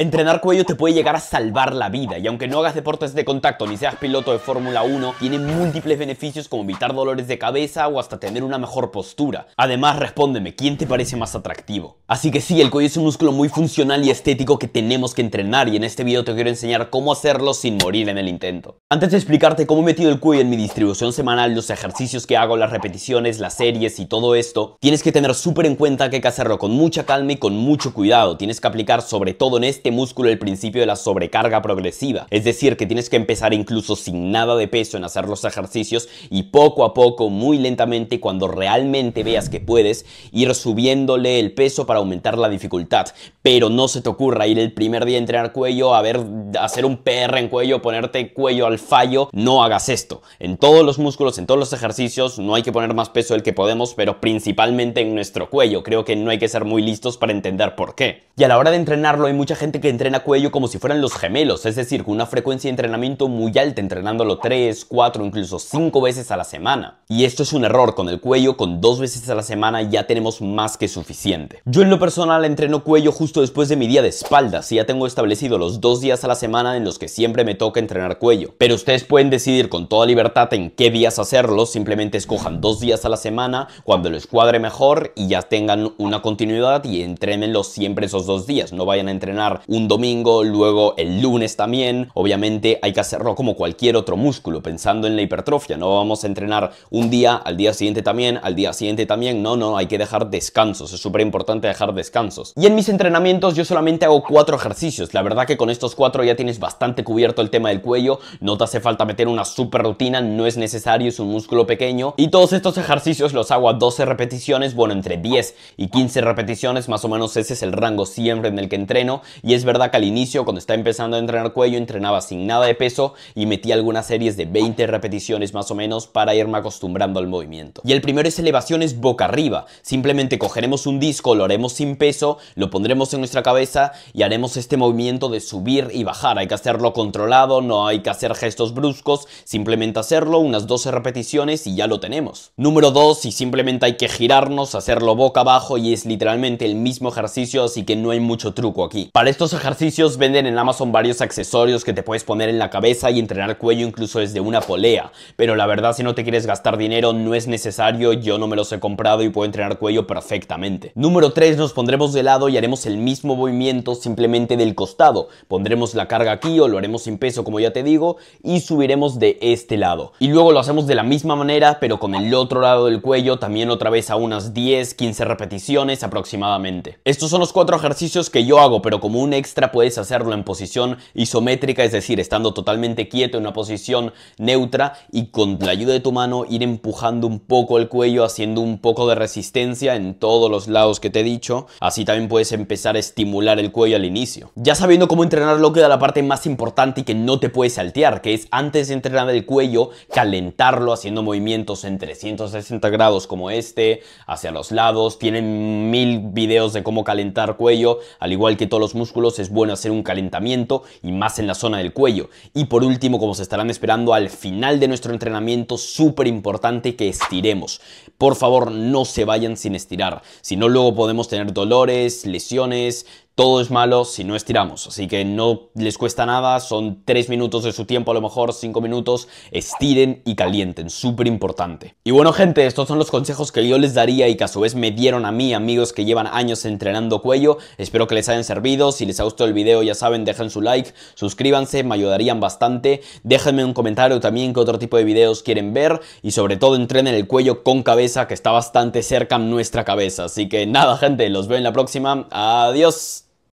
Entrenar cuello te puede llegar a salvar la vida y aunque no hagas deportes de contacto ni seas piloto de Fórmula 1, tiene múltiples beneficios como evitar dolores de cabeza o hasta tener una mejor postura. Además, respóndeme, ¿quién te parece más atractivo? Así que sí, el cuello es un músculo muy funcional y estético que tenemos que entrenar y en este video te quiero enseñar cómo hacerlo sin morir en el intento. Antes de explicarte cómo he metido el cuello en mi distribución semanal, los ejercicios que hago, las repeticiones, las series y todo esto, tienes que tener súper en cuenta que hay que hacerlo con mucha calma y con mucho cuidado. Tienes que aplicar sobre todo en este este músculo el principio de la sobrecarga progresiva, es decir, que tienes que empezar incluso sin nada de peso en hacer los ejercicios y poco a poco, muy lentamente, cuando realmente veas que puedes, ir subiéndole el peso para aumentar la dificultad, pero no se te ocurra ir el primer día a entrenar cuello, a ver, hacer un PR en cuello, ponerte cuello al fallo, no hagas esto. En todos los músculos, en todos los ejercicios, no hay que poner más peso del que podemos, pero principalmente en nuestro cuello. Creo que no hay que ser muy listos para entender por qué. Y a la hora de entrenarlo hay mucha gente que entrena cuello como si fueran los gemelos, es decir, con una frecuencia de entrenamiento muy alta, entrenándolo 3, 4, incluso 5 veces a la semana. Y esto es un error, con el cuello con dos veces a la semana ya tenemos más que suficiente. Yo en lo personal entreno cuello justo después de mi día de espaldas si ya tengo establecido los dos días a la semana en los que siempre me toca entrenar cuello. Pero ustedes pueden decidir con toda libertad en qué días hacerlo, simplemente escojan dos días a la semana cuando lo escuadre mejor y ya tengan una continuidad y entrenenlo siempre esos dos días. No vayan a entrenar un domingo, luego el lunes también. Obviamente hay que hacerlo como cualquier otro músculo, pensando en la hipertrofia. No vamos a entrenar un día, al día siguiente también, al día siguiente también. No, no, hay que dejar descansos. Es súper importante dejar descansos. Y en mis entrenamientos yo solamente hago cuatro ejercicios. La verdad que con estos cuatro ya tienes bastante cubierto el tema del cuello. No te hace falta meter una super rutina, no es necesario, es un músculo pequeño. Y todos estos ejercicios los hago a 12 repeticiones, bueno, entre 10 y 15 repeticiones, más o menos ese es el rango siempre en el que entreno. Y es verdad que al inicio, cuando estaba empezando a entrenar cuello, entrenaba sin nada de peso y metía algunas series de 20 repeticiones más o menos para irme acostumbrando al movimiento. Y el primero es elevaciones boca arriba. Simplemente cogeremos un disco, lo haremos sin peso, lo pondremos en nuestra cabeza y haremos este movimiento de subir y bajar. Hay que hacerlo controlado, no hay que hacer gestos bruscos, simplemente hacerlo unas 12 repeticiones y ya lo tenemos. Número 2, y simplemente hay que girarnos, hacerlo boca abajo y es literalmente el mismo ejercicio, así que no hay mucho truco aquí. Para estos ejercicios venden en Amazon varios accesorios que te puedes poner en la cabeza y entrenar cuello incluso desde una polea. Pero la verdad si no te quieres gastar dinero no es necesario, yo no me los he comprado y puedo entrenar cuello perfectamente. Número 3 nos pondremos de lado y haremos el mismo movimiento simplemente del costado. Pondremos la carga aquí o lo haremos sin peso como ya te digo y subiremos de este lado. Y luego lo hacemos de la misma manera pero con el otro lado del cuello también otra vez a unas 10-15 repeticiones aproximadamente. Estos son los cuatro ejercicios que yo hago pero como un extra puedes hacerlo en posición isométrica, es decir, estando totalmente quieto en una posición neutra y con la ayuda de tu mano ir empujando un poco el cuello, haciendo un poco de resistencia en todos los lados que te he dicho. Así también puedes empezar a estimular el cuello al inicio. Ya sabiendo cómo entrenarlo queda la parte más importante y que no te puedes saltear, que es antes de entrenar el cuello, calentarlo haciendo movimientos en 360 grados como este, hacia los lados. Tienen mil videos de cómo calentar cuello, al igual que todos los músculos es bueno hacer un calentamiento y más en la zona del cuello. Y por último, como se estarán esperando al final de nuestro entrenamiento, súper importante que estiremos. Por favor, no se vayan sin estirar, si no luego podemos tener dolores, lesiones, todo es malo si no estiramos, así que no les cuesta nada, son 3 minutos de su tiempo a lo mejor, 5 minutos, estiren y calienten, súper importante. Y bueno gente, estos son los consejos que yo les daría y que a su vez me dieron a mí amigos que llevan años entrenando cuello, espero que les hayan servido, si les ha gustado el video ya saben, dejen su like, suscríbanse, me ayudarían bastante, déjenme un comentario también qué otro tipo de videos quieren ver y sobre todo entrenen el cuello con cabeza que está bastante cerca nuestra cabeza, así que nada gente, los veo en la próxima, adiós.